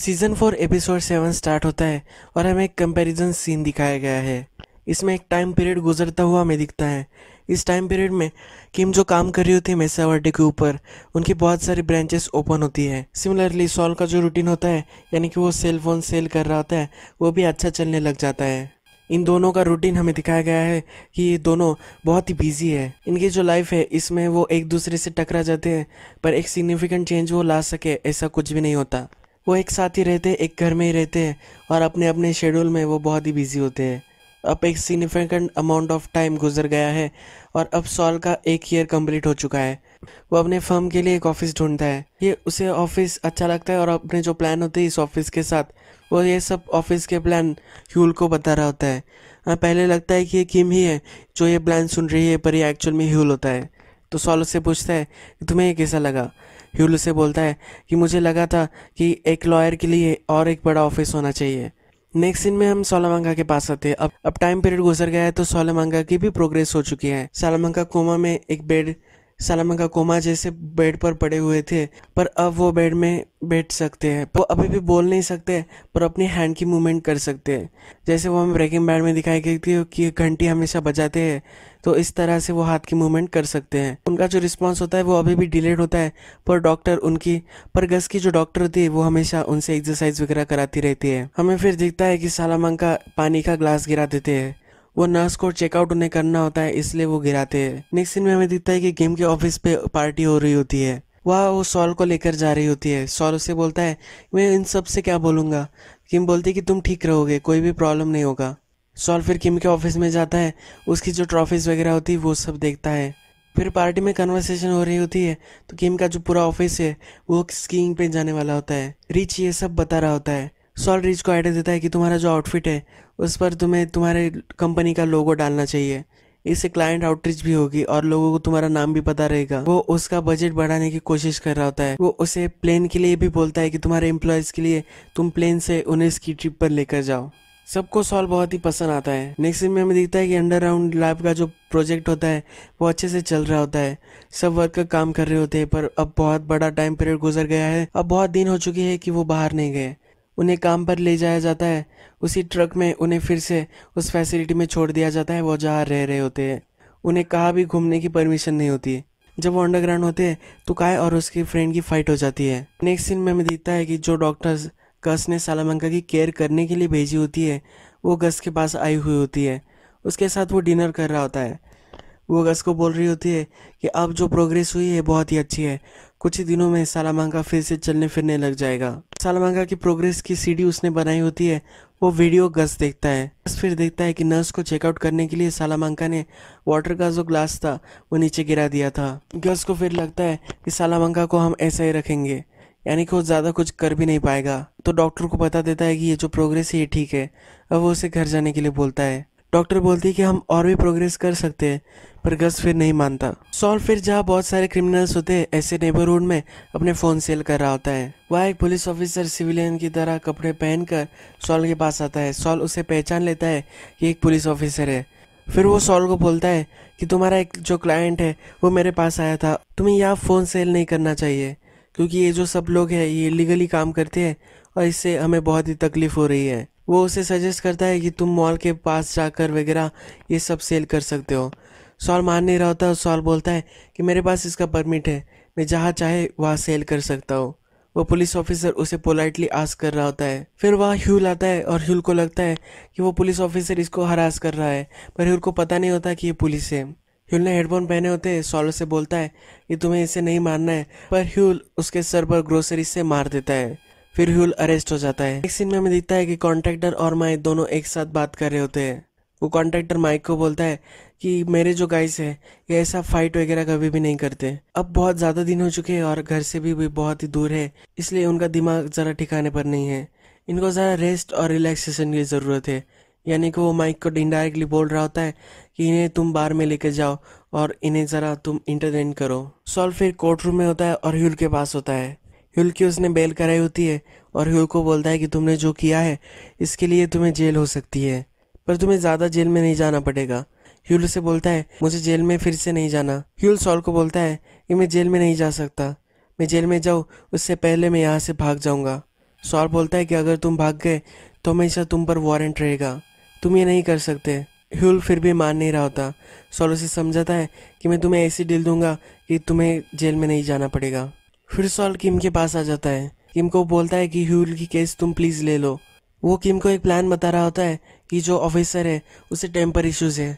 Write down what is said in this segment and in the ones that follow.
season four episode seven start होता है और हमें एक कंपैरिजन सीन दिखाया गया है इसमें एक टाइम पीरियड गुजरता हुआ हमें दिखता है इस टाइम पीरियड में किम जो काम कर रही होती है वर्डे के ऊपर उनकी बहुत सारी ब्रांचेस ओपन होती है सिमिलरली सॉल का जो रूटीन होता है यानी कि वो सेल फोन सेल कर रहा होता है वो भी अच्छा चलने लग जाता है इन दोनों का रूटीन हमें दिखाया गया है कि ये दोनों बहुत ही बिजी है इनकी जो लाइफ है इसमें वो एक दूसरे से टकरा जाते हैं पर एक सिग्निफिकेंट चेंज वो ला सके ऐसा कुछ भी नहीं होता वो एक साथ ही रहते एक घर में ही रहते हैं और अपने अपने शेड्यूल में वो बहुत ही बिजी होते हैं अब एक सिग्निफिकेंट अमाउंट ऑफ टाइम गुजर गया है और अब सॉल का एक ईयर कंप्लीट हो चुका है वो अपने फर्म के लिए एक ऑफिस ढूंढता है ये उसे ऑफिस अच्छा लगता है और अपने जो प्लान होते हैं इस ऑफिस के साथ वो ये सब ऑफिस के प्लान ह्यूल को बता रहा होता है हाँ, पहले लगता है कि ये किम ही है जो ये प्लान सुन रही है पर ये एक्चुअल में ह्यूल होता है तो सॉल उससे पूछता है तुम्हें ये कैसा लगा ह्यूल से बोलता है कि मुझे लगा था कि एक लॉयर के लिए और एक बड़ा ऑफिस होना चाहिए नेक्स्ट सीन में हम सोलामंगा के पास आते हैं अब अब टाइम पीरियड गुजर गया है तो सोलामंगा की भी प्रोग्रेस हो चुकी है सोलामंगा कोमा में एक बेड का कोमा जैसे बेड पर पड़े हुए थे पर अब वो बेड में बैठ सकते हैं वो अभी भी बोल नहीं सकते पर अपनी हैंड की मूवमेंट कर सकते हैं जैसे वो हमें ब्रेकिंग बैड में दिखाई गई थी कि घंटी हमेशा बजाते हैं तो इस तरह से वो हाथ की मूवमेंट कर सकते हैं उनका जो रिस्पॉन्स होता है वो अभी भी डिलेड होता है पर डॉक्टर उनकी पर गस की जो डॉक्टर थी वो हमेशा उनसे एक्सरसाइज वगैरह कराती रहती है हमें फिर दिखता है कि का पानी का ग्लास गिरा देते हैं वो नर्स को चेकआउट उन्हें करना होता है इसलिए वो गिराते हैं नेक्स्ट सीन में हमें दिखता है कि गेम के ऑफिस पे पार्टी हो रही होती है वह वो सॉल को लेकर जा रही होती है सॉल उसे बोलता है मैं इन सब से क्या बोलूंगा किम बोलती है कि तुम ठीक रहोगे कोई भी प्रॉब्लम नहीं होगा सॉल फिर किम के ऑफिस में जाता है उसकी जो ट्रॉफीज वगैरह होती है वो सब देखता है फिर पार्टी में कन्वर्सेशन हो रही होती है तो किम का जो पूरा ऑफिस है वो स्कीइंग पे जाने वाला होता है रिच ये सब बता रहा होता है सॉल रिच को आइडिया देता है कि तुम्हारा जो आउटफिट है उस पर तुम्हें तुम्हारे कंपनी का लोगो डालना चाहिए इससे क्लाइंट आउटरीच भी होगी और लोगों को तुम्हारा नाम भी पता रहेगा वो उसका बजट बढ़ाने की कोशिश कर रहा होता है वो उसे प्लेन के लिए भी बोलता है कि तुम्हारे एम्प्लॉयज़ के लिए तुम प्लेन से उन्हें इसकी ट्रिप पर लेकर जाओ सबको सॉल्व बहुत ही पसंद आता है नेक्स्ट सीन में हमें दिखता है कि अंडरग्राउंड लैब का जो प्रोजेक्ट होता है वो अच्छे से चल रहा होता है सब वर्कर काम कर रहे होते हैं पर अब बहुत बड़ा टाइम पीरियड गुजर गया है अब बहुत दिन हो चुके हैं कि वो बाहर नहीं गए उन्हें काम पर ले जाया जाता है उसी ट्रक में उन्हें फिर से उस फैसिलिटी में छोड़ दिया जाता है वो जहाँ रह रहे होते हैं उन्हें कहाँ भी घूमने की परमिशन नहीं होती है जब वो अंडरग्राउंड होते हैं तो काय और उसकी फ्रेंड की फाइट हो जाती है नेक्स्ट सीन में हमें दिखता है कि जो डॉक्टर्स गस ने सालामंका की केयर करने के लिए भेजी होती है वो गस के पास आई हुई होती है उसके साथ वो डिनर कर रहा होता है वो गस को बोल रही होती है कि अब जो प्रोग्रेस हुई है बहुत ही अच्छी है कुछ ही दिनों में सालामांगा फिर से चलने फिरने लग जाएगा सालामांगा की प्रोग्रेस की सीडी उसने बनाई होती है वो वीडियो गस देखता है गस फिर देखता है कि नर्स को चेकआउट करने के लिए सालामांका ने वाटर का जो ग्लास था वो नीचे गिरा दिया था गस को फिर लगता है कि सालामांका को हम ऐसा ही रखेंगे यानी कि वो ज़्यादा कुछ कर भी नहीं पाएगा तो डॉक्टर को बता देता है कि ये जो प्रोग्रेस है ये ठीक है अब वो उसे घर जाने के लिए बोलता है डॉक्टर बोलती है कि हम और भी प्रोग्रेस कर सकते हैं पर गस फिर नहीं मानता सॉल फिर जहाँ बहुत सारे क्रिमिनल्स होते हैं ऐसे नेबरहुड में अपने फ़ोन सेल कर रहा होता है वह एक पुलिस ऑफिसर सिविलियन की तरह कपड़े पहनकर सॉल के पास आता है सॉल उसे पहचान लेता है कि एक पुलिस ऑफिसर है फिर वो सॉल को बोलता है कि तुम्हारा एक जो क्लाइंट है वो मेरे पास आया था तुम्हें यहाँ फ़ोन सेल नहीं करना चाहिए क्योंकि ये जो सब लोग हैं ये लीगली काम करते हैं और इससे हमें बहुत ही तकलीफ़ हो रही है वो उसे सजेस्ट करता है कि तुम मॉल के पास जाकर वगैरह ये सब सेल कर सकते हो सॉल मान नहीं रहा होता सॉल बोलता है कि मेरे पास इसका परमिट है मैं जहाँ चाहे वहाँ सेल कर सकता हूँ वो पुलिस ऑफिसर उसे पोलाइटली आस कर रहा होता है फिर वह ह्यूल आता है और ह्यूल को लगता है कि वो पुलिस ऑफिसर इसको हरास कर रहा है पर ह्यूल को पता नहीं होता कि ये पुलिस है ह्यूल ने हेडफोन पहने होते हैं सॉल से बोलता है कि तुम्हें इसे नहीं मारना है पर ह्यूल उसके सर पर ग्रोसरी से मार देता है फिर ह्यूल अरेस्ट हो जाता है एक सीन में हमें दिखता है कि कॉन्ट्रैक्टर और माइक दोनों एक साथ बात कर रहे होते हैं वो कॉन्ट्रैक्टर माइक को बोलता है कि मेरे जो गाइस है ये ऐसा फाइट वगैरह कभी भी नहीं करते अब बहुत ज़्यादा दिन हो चुके हैं और घर से भी, भी बहुत ही दूर है इसलिए उनका दिमाग ज़रा ठिकाने पर नहीं है इनको ज़रा रेस्ट और रिलैक्सेशन की ज़रूरत है यानी कि वो माइक को इनडायरेक्टली बोल रहा होता है कि इन्हें तुम बार में लेके जाओ और इन्हें ज़रा तुम इंटरटेन करो सॉल्व फिर कोर्ट रूम में होता है और ह्यूल के पास होता है ह्यूल की उसने बेल कराई होती है और ह्यूल को बोलता है कि तुमने जो किया है इसके लिए तुम्हें जेल हो सकती है पर तुम्हें ज़्यादा जेल में नहीं जाना पड़ेगा ह्यूल उसे बोलता है मुझे जेल में फिर से नहीं जाना ह्यूल सॉल को बोलता है कि मैं जेल में नहीं जा सकता मैं जेल में जाऊँ उससे पहले मैं यहाँ से भाग जाऊँगा सॉल बोलता है कि अगर तुम भाग गए तो हमेशा तुम पर वारंट रहेगा तुम ये नहीं कर सकते ह्यूल फिर भी मान नहीं रहा होता सॉल उसे समझाता है कि मैं तुम्हें ऐसी डील दूंगा कि तुम्हें जेल में नहीं जाना पड़ेगा फिर सॉल किम के पास आ जाता है किम को बोलता है कि ह्यूल की केस तुम प्लीज़ ले लो वो किम को एक प्लान बता रहा होता है कि जो ऑफिसर है उसे टेम्पर इश्यूज़ है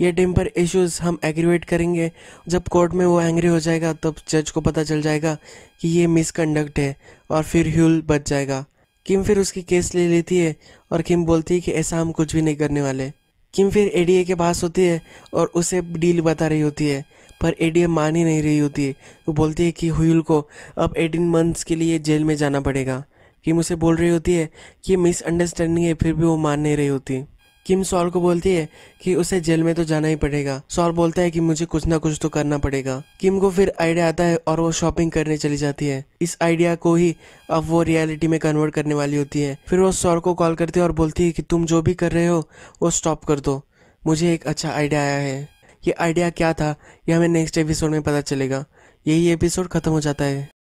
ये टेम्पर इश्यूज हम एग्रीवेट करेंगे जब कोर्ट में वो एंग्री हो जाएगा तब जज को पता चल जाएगा कि ये मिसकंडक्ट है और फिर ह्यूल बच जाएगा किम फिर उसकी केस ले लेती है और किम बोलती है कि ऐसा हम कुछ भी नहीं करने वाले किम फिर एडीए के पास होती है और उसे डील बता रही होती है पर एडीए मान ही नहीं रही होती है वो बोलती है कि हुयूल को अब एटीन मंथ्स के लिए जेल में जाना पड़ेगा किम उसे बोल रही होती है कि मिसअंडरस्टैंडिंग है फिर भी वो मान नहीं रही होती किम सॉल को बोलती है कि उसे जेल में तो जाना ही पड़ेगा सॉल बोलता है कि मुझे कुछ ना कुछ तो करना पड़ेगा किम को फिर आइडिया आता है और वो शॉपिंग करने चली जाती है इस आइडिया को ही अब वो रियलिटी में कन्वर्ट करने वाली होती है फिर वो सॉल को कॉल करती है और बोलती है कि तुम जो भी कर रहे हो वो स्टॉप कर दो मुझे एक अच्छा आइडिया आया है ये आइडिया क्या था यह हमें नेक्स्ट एपिसोड में पता चलेगा यही एपिसोड ख़त्म हो जाता है